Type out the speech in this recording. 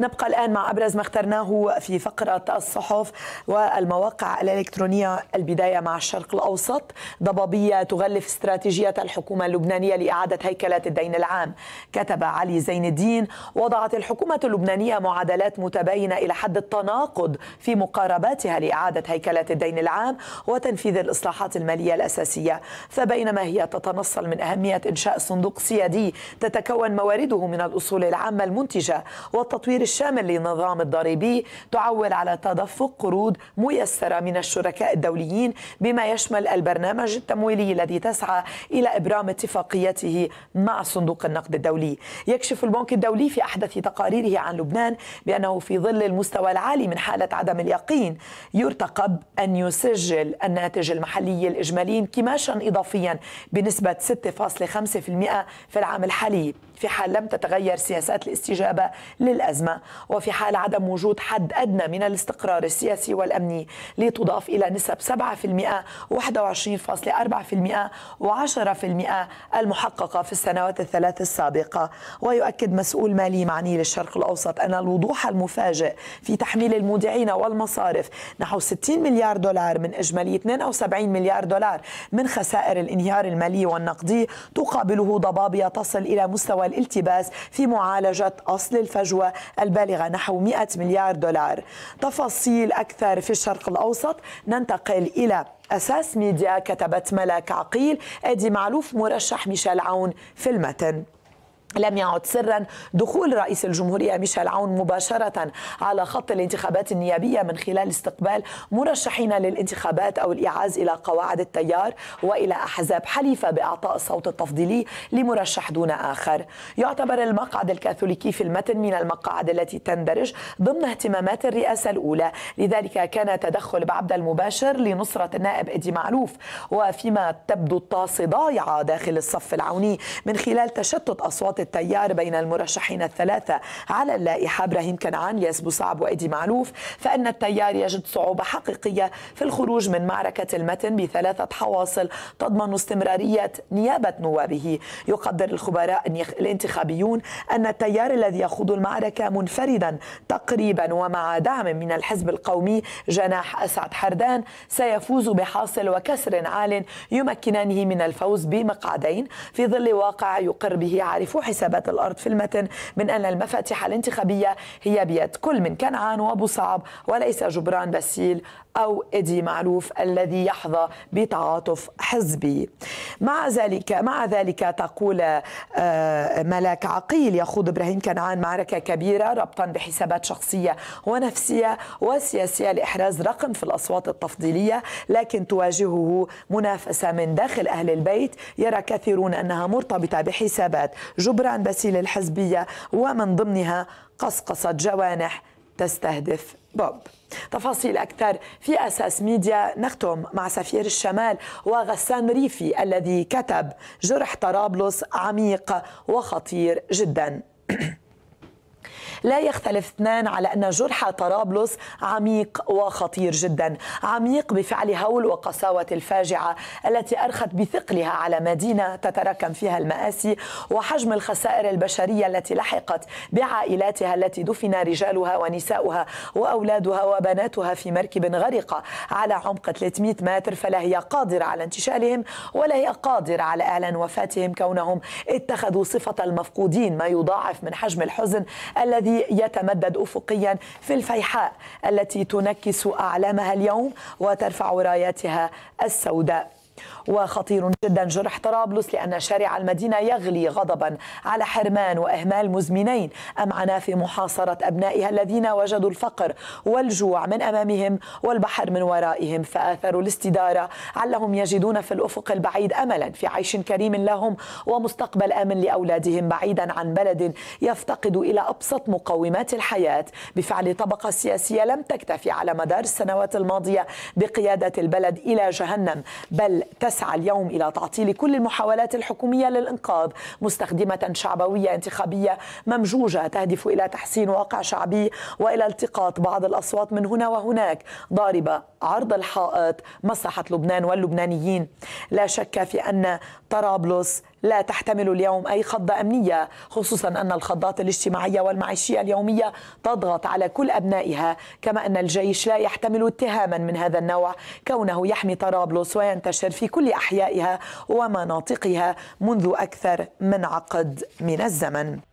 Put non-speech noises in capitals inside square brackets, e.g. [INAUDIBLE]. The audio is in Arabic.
نبقى الآن مع أبرز ما اخترناه في فقرة الصحف والمواقع الإلكترونية البداية مع الشرق الأوسط ضبابية تغلف استراتيجية الحكومة اللبنانية لإعادة هيكلة الدين العام كتب علي زين الدين وضعت الحكومة اللبنانية معادلات متباينة إلى حد التناقض في مقارباتها لإعادة هيكلة الدين العام وتنفيذ الإصلاحات المالية الأساسية فبينما هي تتنصل من أهمية إنشاء صندوق سيادي تتكون موارده من الأصول العامة المنتجة والتطوير الشامل للنظام الضريبي تعول على تدفق قروض ميسرة من الشركاء الدوليين بما يشمل البرنامج التمويلي الذي تسعى إلى إبرام اتفاقيته مع صندوق النقد الدولي يكشف البنك الدولي في أحدث تقاريره عن لبنان بأنه في ظل المستوى العالي من حالة عدم اليقين يرتقب أن يسجل الناتج المحلي الإجمالي انكماشا إضافيا بنسبة 6.5% في العام الحالي في حال لم تتغير سياسات الاستجابة للأزمة العامة وفي حال عدم وجود حد أدنى من الاستقرار السياسي والأمني لتضاف إلى نسب 7% 21.4% و10% المحققة في السنوات الثلاث السابقة ويؤكد مسؤول مالي معني للشرق الأوسط أن الوضوح المفاجئ في تحميل المودعين والمصارف نحو 60 مليار دولار من إجمالي 72 مليار دولار من خسائر الانهيار المالي والنقدي تقابله ضبابية تصل إلى مستوى الالتباس في معالجة أصل الفجوة البالغة نحو 100 مليار دولار تفاصيل أكثر في الشرق الأوسط ننتقل إلى أساس ميديا كتبت ملاك عقيل أدي معلوف مرشح ميشيل عون في المتن لم يعد سرا دخول رئيس الجمهورية ميشيل عون مباشرة على خط الانتخابات النيابية من خلال استقبال مرشحين للانتخابات أو الإعاز إلى قواعد التيار وإلى أحزاب حليفة بإعطاء الصوت التفضيلي لمرشح دون آخر يعتبر المقعد الكاثوليكي في المتن من المقاعد التي تندرج ضمن اهتمامات الرئاسة الأولى لذلك كان تدخل بعبد المباشر لنصرة النائب إدي معلوف وفيما تبدو الطاسة ضايعة داخل الصف العوني من خلال تشتت أصوات التيار بين المرشحين الثلاثة على اللائحة إبراهيم كنعان ياس بوصعب وإيدي معلوف فإن التيار يجد صعوبة حقيقية في الخروج من معركة المتن بثلاثة حواصل تضمن استمرارية نيابة نوابه يقدر الخبراء الانتخابيون أن التيار الذي يخوض المعركة منفردا تقريبا ومع دعم من الحزب القومي جناح أسعد حردان سيفوز بحاصل وكسر عال يمكنانه من الفوز بمقعدين في ظل واقع يقر به عارف حسابات الأرض في المتن من أن المفاتيح الانتخابية هي بيد كل من كنعان وأبو صعب وليس جبران باسيل أو إدي معلوف الذي يحظى بتعاطف حزبي مع ذلك مع ذلك تقول آه، ملاك عقيل يخوض إبراهيم كنعان معركة كبيرة ربطا بحسابات شخصية ونفسية وسياسية لإحراز رقم في الأصوات التفضيلية لكن تواجهه منافسة من داخل أهل البيت يرى كثيرون أنها مرتبطة بحسابات جبران عبر عن باسيل الحزبية ومن ضمنها قصقصة جوانح تستهدف بوب تفاصيل أكثر في أساس ميديا نختم مع سفير الشمال وغسان ريفي الذي كتب جرح طرابلس عميق وخطير جدا [CLEARS THROAT] لا يختلف اثنان على أن جرح طرابلس عميق وخطير جدا عميق بفعل هول وقساوة الفاجعة التي أرخت بثقلها على مدينة تتراكم فيها المآسي وحجم الخسائر البشرية التي لحقت بعائلاتها التي دفن رجالها ونساؤها وأولادها وبناتها في مركب غرقة على عمق 300 متر فلا هي قادرة على انتشالهم ولا هي قادرة على إعلان وفاتهم كونهم اتخذوا صفة المفقودين ما يضاعف من حجم الحزن الذي الذي يتمدد أفقيا في الفيحاء التي تنكس أعلامها اليوم وترفع راياتها السوداء وخطير جدا جرح طرابلس لأن شارع المدينة يغلي غضبا على حرمان وإهمال مزمنين أمعنا في محاصرة أبنائها الذين وجدوا الفقر والجوع من أمامهم والبحر من ورائهم فآثروا الاستدارة علهم يجدون في الأفق البعيد أملا في عيش كريم لهم ومستقبل آمن لأولادهم بعيدا عن بلد يفتقد إلى أبسط مقومات الحياة بفعل طبقة سياسية لم تكتفي على مدار السنوات الماضية بقيادة البلد إلى جهنم بل تسعى اليوم إلى تعطيل كل المحاولات الحكومية للإنقاذ مستخدمة شعبوية انتخابية ممجوجة تهدف إلى تحسين واقع شعبي وإلى التقاط بعض الأصوات من هنا وهناك ضاربة عرض الحائط مصلحة لبنان واللبنانيين لا شك في أن طرابلس لا تحتمل اليوم أي خضة أمنية خصوصا أن الخضات الاجتماعية والمعيشية اليومية تضغط على كل أبنائها كما أن الجيش لا يحتمل اتهاما من هذا النوع كونه يحمي طرابلس وينتشر في كل أحيائها ومناطقها منذ أكثر من عقد من الزمن